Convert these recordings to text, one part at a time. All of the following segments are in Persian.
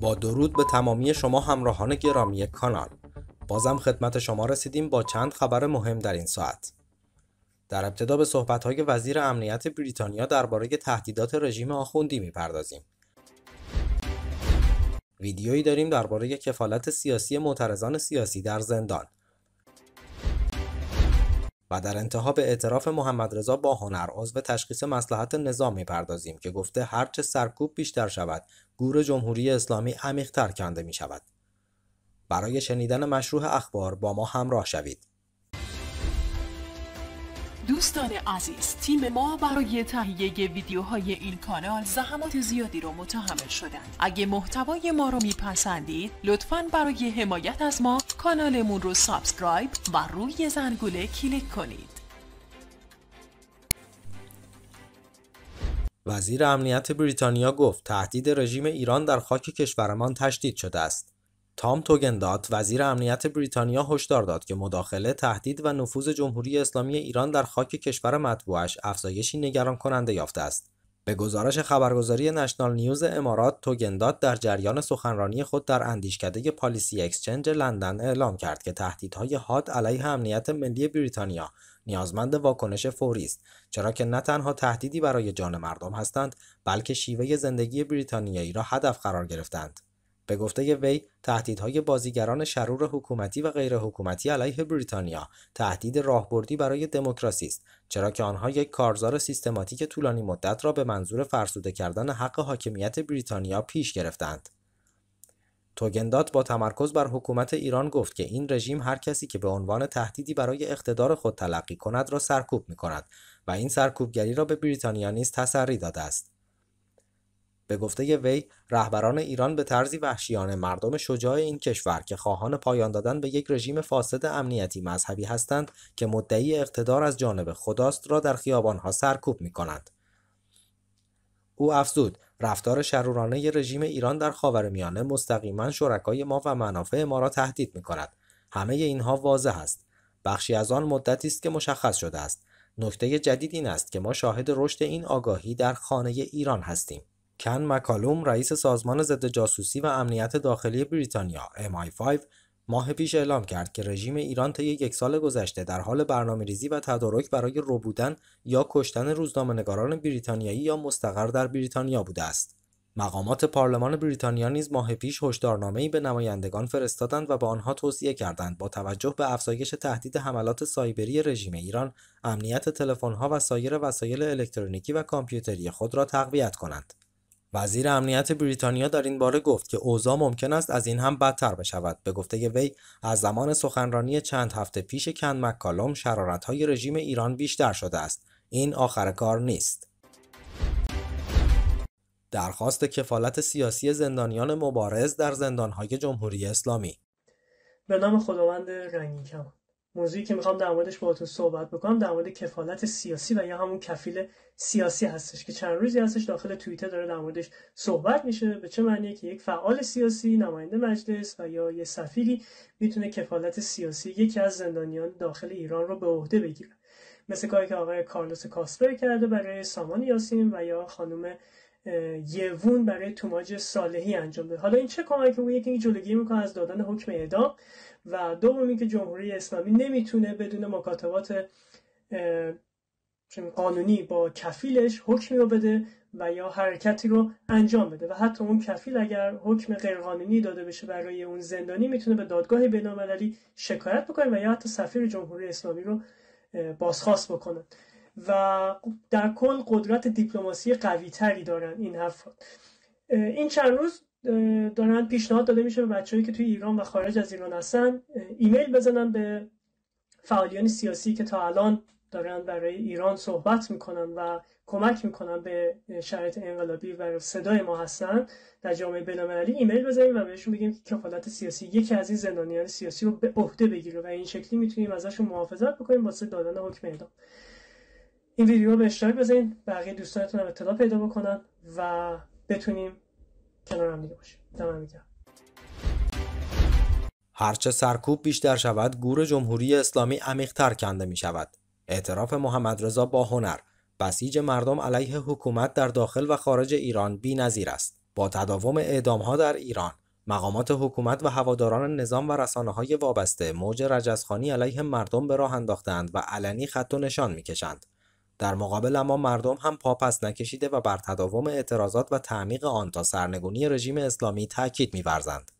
با درود به تمامی شما همراهان گرامی کانال بازم خدمت شما رسیدیم با چند خبر مهم در این ساعت در ابتدا به های وزیر امنیت بریتانیا درباره تهدیدات رژیم آخوندی میپردازیم ویدیویی داریم درباره کفالت سیاسی معترضان سیاسی در زندان و در انتها به اعتراف محمد رضا با هنر عضو تشخیص مسلحت نظام میپردازیم که گفته هرچه سرکوب بیشتر شود گور جمهوری اسلامی عمیقتر کنده می شود. برای شنیدن مشروع اخبار با ما همراه شوید. دوستان عزیز تیم ما برای تهیه ویدیوهای این کانال زحمات زیادی رو متحمل شدند اگه محتوای ما رو میپسندید لطفا برای حمایت از ما کانالمون رو سابسکرایب و روی زنگوله کلیک کنید وزیر امنیت بریتانیا گفت تهدید رژیم ایران در خاک کشورمان تشدید شده است تام توگندات وزیر امنیت بریتانیا هشدار داد که مداخله تهدید و نفوذ جمهوری اسلامی ایران در خاک کشور مطبوعش افزایشی نگران کننده یافته است به گزارش خبرگزاری نشنال نیوز امارات توگندات در جریان سخنرانی خود در اندیشکده پالیسی اکسچنج لندن اعلام کرد که تهدیدهای حاد علیه امنیت ملی بریتانیا نیازمند واکنش فوری است چرا که نه تنها تهدیدی برای جان مردم هستند بلکه شیوه زندگی بریتانیایی را هدف قرار گرفتند به گفته وی تهدیدهای بازیگران شرور حکومتی و غیر حکومتی علیه بریتانیا تهدید راهبردی برای دموکراسی است چرا که آنها یک کارزار سیستماتیک طولانی مدت را به منظور فرسوده کردن حق حاکمیت بریتانیا پیش گرفتند توگندات با تمرکز بر حکومت ایران گفت که این رژیم هر کسی که به عنوان تهدیدی برای اقتدار خود تلقی کند را سرکوب می کند و این سرکوبگری را به بریتانیا نیز تسری داده است. به گفته وی رهبران ایران به طرزی وحشیانه مردم شجاع این کشور که خواهان پایان دادن به یک رژیم فاسد امنیتی مذهبی هستند که مدعی اقتدار از جانب خداست را در خیابانها سرکوب می کنند. او افزود رفتار شرورانه رژیم ایران در خاورمیانه مستقیما شرکای ما و منافع ما را تهدید می کند. همه اینها واضح است. بخشی از آن مدتی است که مشخص شده است. نکته جدید این است که ما شاهد رشد این آگاهی در خانه ایران هستیم. کن مکالوم رئیس سازمان ضد جاسوسی و امنیت داخلی بریتانیا MI5 ماه پیش اعلام کرد که رژیم ایران طی یک سال گذشته در حال برنامه ریزی و تدارک برای ربودن یا کشتن روزنامهنگاران بریتانیایی یا مستقر در بریتانیا بوده است. مقامات پارلمان بریتانیا نیز ماه پیش هشدارنامه‌ای به نمایندگان فرستادند و به آنها توصیه کردند با توجه به افزایش تهدید حملات سایبری رژیم ایران امنیت تلفن‌ها و سایر وسایل الکترونیکی و کامپیوتری خود را تقویت کنند. وزیر امنیت بریتانیا در این باره گفت که اوضاع ممکن است از این هم بدتر بشود به گفته وی از زمان سخنرانی چند هفته پیش کن مکالوم های رژیم ایران بیشتر شده است این آخر کار نیست درخواست کفالت سیاسی زندانیان مبارز در زندانهای جمهوری اسلامی به نام خداوند رنگین کمان موضوعی که میخوام در موردش باهاتون صحبت بکنم در مورد کفالت سیاسی و یا همون کفیل سیاسی هستش که چند روزی هستش داخل توییتر داره در موردش صحبت میشه به چه معنیه که یک فعال سیاسی نماینده مجلس و یا یه سفیری میتونه کفالت سیاسی یکی از زندانیان داخل ایران رو به عهده بگیره مثل کاری که آقای کارلوس کاسپر کرده برای سامان یاسین و یا خانم یوون برای توماج صالحی انجام بده حالا این چه که اون یکی جلوگیری میکنه از دادن حکم اعدام و دومی که جمهوری اسلامی نمیتونه بدون مکاتبات قانونی با کفیلش حکمی رو بده و یا حرکتی رو انجام بده و حتی اون کفیل اگر حکم غیرقانونی داده بشه برای اون زندانی میتونه به دادگاه بینالمللی شکایت بکنه و یا حتی سفیر جمهوری اسلامی رو بازخواست بکنه و در کل قدرت دیپلماسی قوی تری دارن این افراد این چند روز دارن پیشنهاد داده میشه به بچههایی که توی ایران و خارج از ایران هستن ایمیل بزنن به فعالیان سیاسی که تا الان دارن برای ایران صحبت میکنن و کمک میکنن به شرایط انقلابی و صدای ما هستن در جامعه بینالمللی ایمیل بزنیم و بهشون بگیم که کفالت سیاسی یکی از این زندانیان سیاسی رو به عهده بگیره و این شکلی میتونیم ازشون محافظت بکنیم واسه دادن حکم اعدام این ویدیو رو به اشتراک بقیه دوستانتون هم اطلاع پیدا بکنن و بتونیم کنار هم دیگه باشیم هرچه سرکوب بیشتر شود گور جمهوری اسلامی عمیقتر کنده می شود. اعتراف محمد رضا با هنر بسیج مردم علیه حکومت در داخل و خارج ایران بی نظیر است. با تداوم اعدام ها در ایران مقامات حکومت و هواداران نظام و رسانه های وابسته موج رجزخانی علیه مردم به راه انداختند و علنی خط و نشان میکشند. در مقابل اما مردم هم پاپس نکشیده و بر تداوم اعتراضات و تعمیق آن تا سرنگونی رژیم اسلامی تاکید می‌ورزند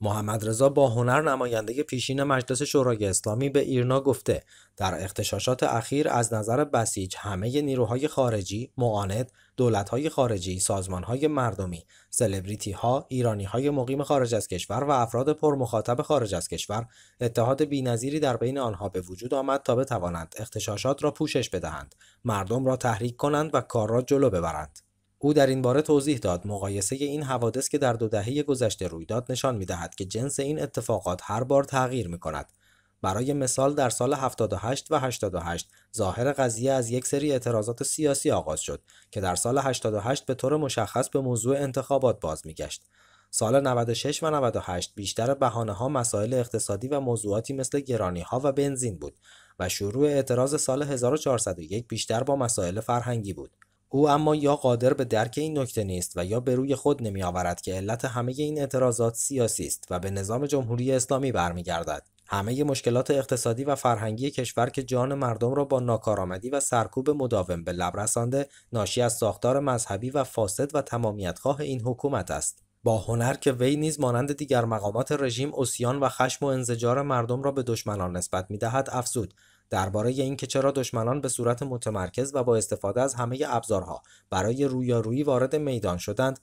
محمد رضا با هنر نماینده پیشین مجلس شورای اسلامی به ایرنا گفته در اختشاشات اخیر از نظر بسیج همه نیروهای خارجی، معاند، دولتهای خارجی، سازمانهای مردمی، سلبریتی ها، ایرانی های مقیم خارج از کشور و افراد پرمخاطب خارج از کشور اتحاد بینظیری در بین آنها به وجود آمد تا بتوانند اختشاشات را پوشش بدهند، مردم را تحریک کنند و کار را جلو ببرند. او در این باره توضیح داد مقایسه این حوادث که در دو دهه گذشته رویداد نشان میدهد که جنس این اتفاقات هر بار تغییر می کند. برای مثال در سال 78 و 88 ظاهر قضیه از یک سری اعتراضات سیاسی آغاز شد که در سال 88 به طور مشخص به موضوع انتخابات باز گشت. سال 96 و 98 بیشتر بهانه ها مسائل اقتصادی و موضوعاتی مثل گرانی ها و بنزین بود و شروع اعتراض سال 1401 بیشتر با مسائل فرهنگی بود. او اما یا قادر به درک این نکته نیست و یا به روی خود نمی آورد که علت همه این اعتراضات سیاسی است و به نظام جمهوری اسلامی برمیگردد. همه مشکلات اقتصادی و فرهنگی کشور که جان مردم را با ناکارآمدی و سرکوب مداوم به لب رسانده ناشی از ساختار مذهبی و فاسد و تمامیتخواه این حکومت است. با هنر که وی نیز مانند دیگر مقامات رژیم اسیان و خشم و انزجار مردم را به دشمنان نسبت می افزود درباره اینکه چرا دشمنان به صورت متمرکز و با استفاده از همه ابزارها برای رویارویی وارد میدان شدند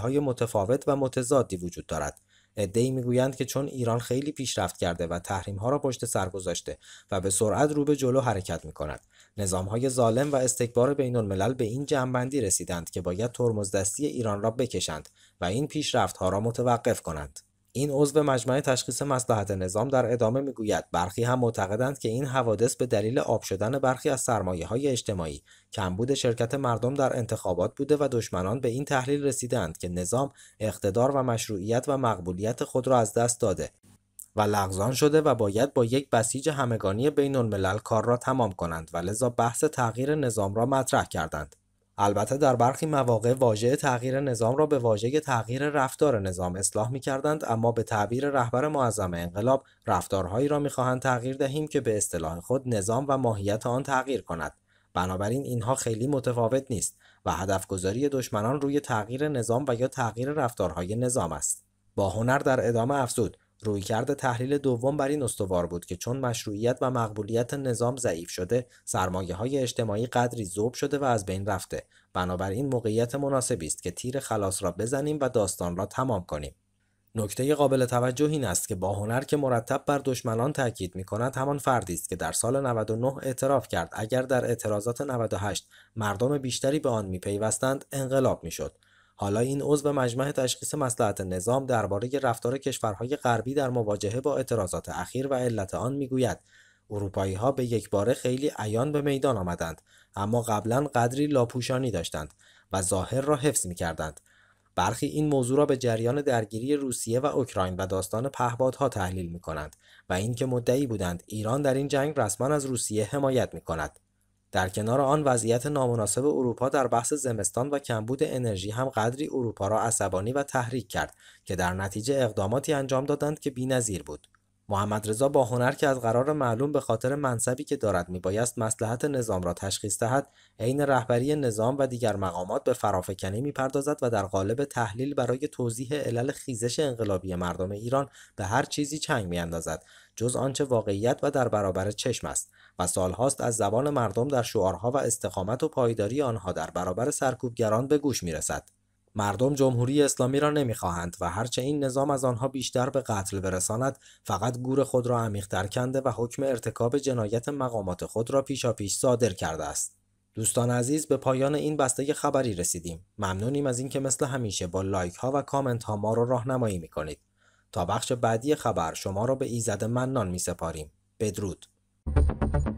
های متفاوت و متضادی وجود دارد عدهای میگویند که چون ایران خیلی پیشرفت کرده و ها را پشت سر گذاشته و به سرعت رو به جلو حرکت می کند های ظالم و استکبار بین الملل به این جنبندی رسیدند که باید دستی ایران را بکشند و این پیشرفتها را متوقف کنند این عضو مجمع تشخیص مصلحت نظام در ادامه میگوید برخی هم معتقدند که این حوادث به دلیل آب شدن برخی از سرمایه های اجتماعی کمبود شرکت مردم در انتخابات بوده و دشمنان به این تحلیل رسیدند که نظام اقتدار و مشروعیت و مقبولیت خود را از دست داده و لغزان شده و باید با یک بسیج همگانی بین الملل کار را تمام کنند و لذا بحث تغییر نظام را مطرح کردند. البته در برخی مواقع واژه تغییر نظام را به واژه تغییر رفتار نظام اصلاح می کردند اما به تعبیر رهبر معظم انقلاب رفتارهایی را میخواهند تغییر دهیم که به اصطلاح خود نظام و ماهیت آن تغییر کند بنابراین اینها خیلی متفاوت نیست و هدف گذاری دشمنان روی تغییر نظام و یا تغییر رفتارهای نظام است با هنر در ادامه افزود رویکرد تحلیل دوم بر این استوار بود که چون مشروعیت و مقبولیت نظام ضعیف شده سرمایه های اجتماعی قدری ذوب شده و از بین رفته بنابراین موقعیت مناسبی است که تیر خلاص را بزنیم و داستان را تمام کنیم نکته قابل توجه این است که با هنر که مرتب بر دشمنان تاکید می کند همان فردی است که در سال 99 اعتراف کرد اگر در اعتراضات 98 مردم بیشتری به آن می پیوستند انقلاب می شد. حالا این عضو مجمع تشخیص مسلحت نظام درباره رفتار کشورهای غربی در مواجهه با اعتراضات اخیر و علت آن میگوید اروپایی ها به یک باره خیلی عیان به میدان آمدند اما قبلا قدری لاپوشانی داشتند و ظاهر را حفظ می کردند. برخی این موضوع را به جریان درگیری روسیه و اوکراین و داستان پهبادها تحلیل می کنند و اینکه مدعی بودند ایران در این جنگ رسما از روسیه حمایت می کند. در کنار آن وضعیت نامناسب اروپا در بحث زمستان و کمبود انرژی هم قدری اروپا را عصبانی و تحریک کرد که در نتیجه اقداماتی انجام دادند که بی‌نظیر بود محمد رضا با هنر که از قرار معلوم به خاطر منصبی که دارد میبایست مسلحت نظام را تشخیص دهد عین رهبری نظام و دیگر مقامات به فرافکنی میپردازد و در قالب تحلیل برای توضیح علل خیزش انقلابی مردم ایران به هر چیزی چنگ میاندازد جز آنچه واقعیت و در برابر چشم است و سالهاست از زبان مردم در شعارها و استقامت و پایداری آنها در برابر سرکوبگران به گوش می رسد. مردم جمهوری اسلامی را نمیخواهند و هرچه این نظام از آنها بیشتر به قتل برساند فقط گور خود را عمیقتر کنده و حکم ارتکاب جنایت مقامات خود را پیشاپیش صادر کرده است دوستان عزیز به پایان این بسته خبری رسیدیم ممنونیم از اینکه مثل همیشه با لایک ها و کامنت ها ما را راهنمایی میکنید تا بخش بعدی خبر شما را به ایزد منان می سپاریم بدرود Thank you.